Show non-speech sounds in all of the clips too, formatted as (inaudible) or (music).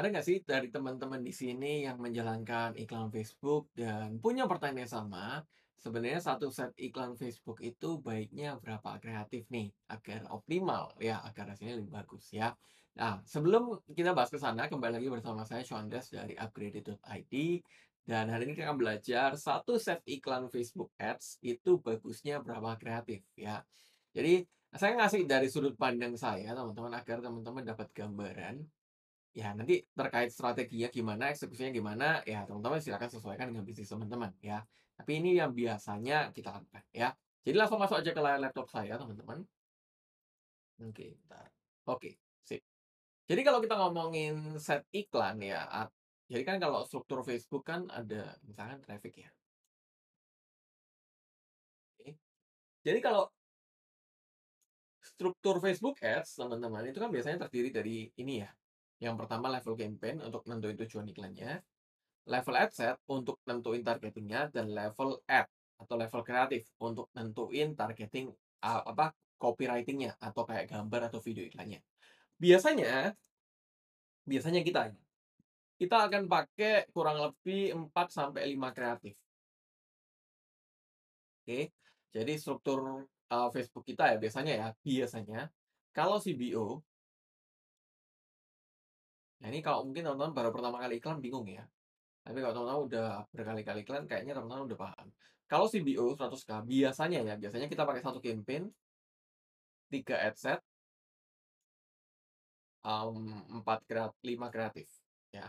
Ada nggak sih dari teman-teman di sini yang menjalankan iklan Facebook dan punya pertanyaan yang sama? Sebenarnya satu set iklan Facebook itu baiknya berapa kreatif nih agar optimal ya agar hasilnya lebih bagus ya. Nah sebelum kita bahas ke sana kembali lagi bersama saya Des dari Upgraded.id dan hari ini kita akan belajar satu set iklan Facebook Ads itu bagusnya berapa kreatif ya. Jadi saya ngasih dari sudut pandang saya teman-teman agar teman-teman dapat gambaran Ya, nanti terkait strateginya gimana, eksekusinya gimana, ya teman-teman silahkan sesuaikan dengan bisnis teman-teman ya. Tapi ini yang biasanya kita lakukan ya. Jadi langsung masuk aja ke layar laptop saya teman-teman. Oke, bentar. Oke, sip. Jadi kalau kita ngomongin set iklan ya, jadi kan kalau struktur Facebook kan ada misalkan traffic ya. Jadi kalau struktur Facebook Ads teman-teman itu kan biasanya terdiri dari ini ya. Yang pertama level campaign untuk nentuin tujuan iklannya, level ad set untuk nentuin targetingnya, dan level ad atau level kreatif untuk nentuin targeting uh, apa copywritingnya atau kayak gambar atau video iklannya. Biasanya, biasanya kita kita akan pakai kurang lebih 4 sampai 5 kreatif. Oke. Jadi struktur uh, Facebook kita ya biasanya ya biasanya kalau CBO Nah ini kalau mungkin teman-teman baru pertama kali iklan bingung ya. Tapi kalau teman-teman udah berkali-kali iklan, kayaknya teman-teman udah paham. Kalau CBO 100K, biasanya ya, biasanya kita pakai satu campaign, tiga ad um, 4 kreat, 5 kreatif. ya.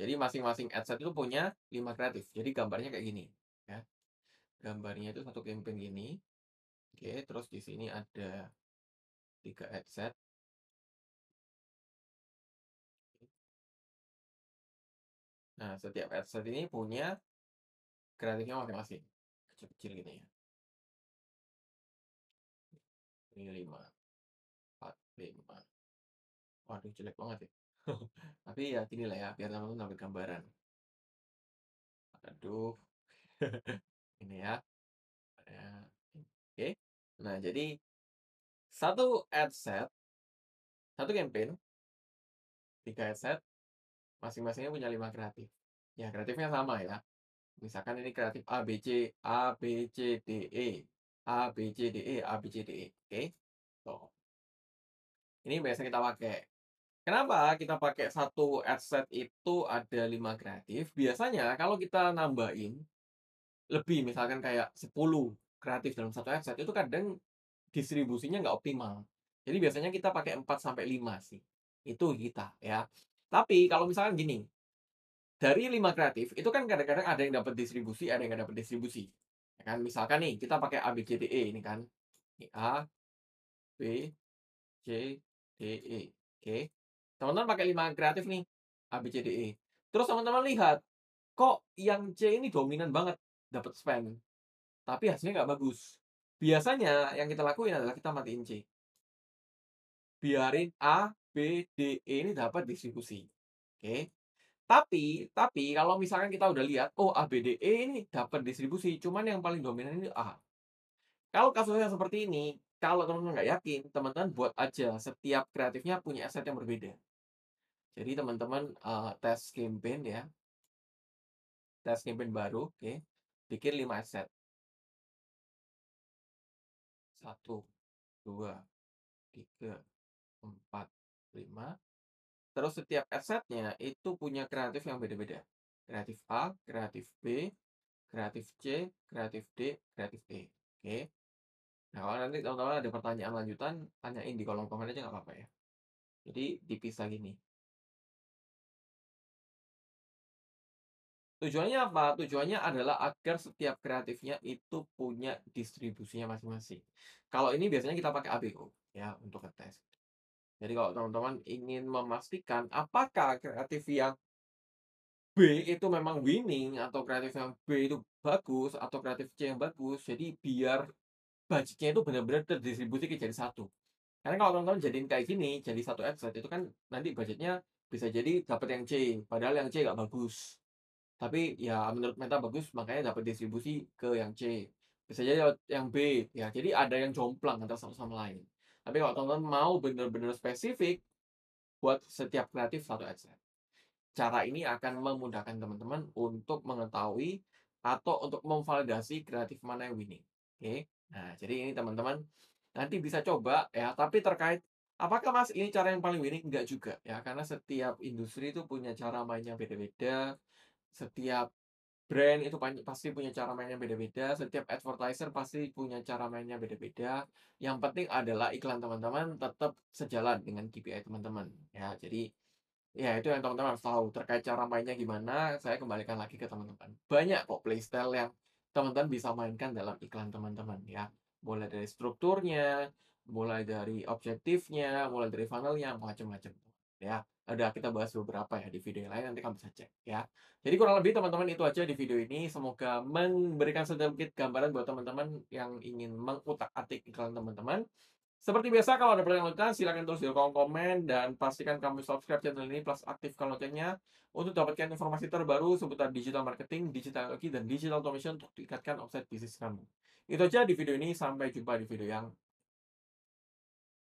Jadi masing-masing ad set itu punya lima kreatif. Jadi gambarnya kayak gini. ya. Gambarnya itu satu campaign gini. Oke, terus di sini ada 3 set Nah, setiap headset ini punya kreatifnya masing-masing. Kecil-kecil gini gitu ya. Ini 5. 4, 5. Waduh, jelek banget ya. (laughs) Tapi ya gini lah ya, biar teman-teman ngambil gambaran. Aduh. (laughs) ini ya. ya. Oke. Nah, jadi satu ad set, satu campaign, tiga ad set, masing-masingnya punya lima kreatif. Ya, kreatifnya sama ya. Misalkan ini kreatif A, B, C, A, B, C, D, E. A, B, C, D, E, A, B, C, D, E. Oke? Tuh. Ini biasanya kita pakai. Kenapa kita pakai satu adset itu ada lima kreatif? Biasanya kalau kita nambahin lebih, misalkan kayak 10 kreatif dalam satu adset, itu kadang distribusinya nggak optimal. Jadi biasanya kita pakai 4 sampai lima sih. Itu kita ya. Tapi kalau misalkan gini, dari lima kreatif itu kan kadang-kadang ada yang dapat distribusi, ada yang gak dapat distribusi. Ya kan misalkan nih kita pakai ABCDE ini kan. Ini A, B, C, D, E. Oke. Teman-teman pakai lima kreatif nih ABCDE. Terus teman-teman lihat kok yang C ini dominan banget dapat spend Tapi hasilnya nggak bagus. Biasanya yang kita lakuin adalah kita matiin C biarin A, B, D, E ini dapat distribusi. Oke. Tapi, tapi kalau misalkan kita udah lihat, oh A, B, D, E ini dapat distribusi, cuman yang paling dominan ini A. Kalau kasusnya seperti ini, kalau teman-teman nggak yakin, teman-teman buat aja setiap kreatifnya punya aset yang berbeda. Jadi teman-teman uh, tes campaign ya, tes campaign baru, oke, okay. bikin 5 aset. Satu, dua, tiga, 4, 5. Terus setiap asetnya itu punya kreatif yang beda-beda. Kreatif A, kreatif B, kreatif C, kreatif D, kreatif E. Oke. Nah, kalau nanti teman-teman ada pertanyaan lanjutan, tanyain di kolom komentar aja nggak apa-apa ya. Jadi dipisah gini. Tujuannya apa? Tujuannya adalah agar setiap kreatifnya itu punya distribusinya masing-masing. Kalau ini biasanya kita pakai ABO ya untuk ngetes. Jadi kalau teman-teman ingin memastikan apakah kreatif yang B itu memang winning atau kreatif yang B itu bagus atau kreatif C yang bagus, jadi biar budgetnya itu benar-benar terdistribusi ke jadi satu. Karena kalau teman-teman jadiin kayak gini, jadi satu website itu kan nanti budgetnya bisa jadi dapat yang C, padahal yang C nggak bagus. Tapi ya menurut Meta bagus, makanya dapat distribusi ke yang C. Bisa jadi yang B, ya jadi ada yang jomplang antara satu sama lain. Tapi kalau teman-teman mau benar-benar spesifik, buat setiap kreatif satu adset. Cara ini akan memudahkan teman-teman untuk mengetahui atau untuk memvalidasi kreatif mana yang winning. Oke, okay? nah jadi ini teman-teman nanti bisa coba ya. Tapi terkait apakah mas ini cara yang paling winning? Enggak juga ya, karena setiap industri itu punya cara mainnya beda-beda. Setiap brand itu pasti punya cara mainnya beda-beda, setiap advertiser pasti punya cara mainnya beda-beda. Yang penting adalah iklan teman-teman tetap sejalan dengan KPI teman-teman. Ya, jadi ya itu yang teman-teman harus tahu terkait cara mainnya gimana. Saya kembalikan lagi ke teman-teman. Banyak kok playstyle yang teman-teman bisa mainkan dalam iklan teman-teman ya. Mulai dari strukturnya, mulai dari objektifnya, mulai dari funnelnya, macam-macam ya ada kita bahas beberapa ya di video yang lain nanti kamu bisa cek ya jadi kurang lebih teman-teman itu aja di video ini semoga memberikan sedikit gambaran buat teman-teman yang ingin mengutak-atik iklan teman-teman seperti biasa kalau ada pertanyaan silahkan tulis di kolom komen dan pastikan kamu subscribe channel ini plus aktifkan loncengnya untuk dapatkan informasi terbaru seputar digital marketing, digital teknologi dan digital automation untuk tingkatkan offset bisnis kamu. Itu aja di video ini sampai jumpa di video yang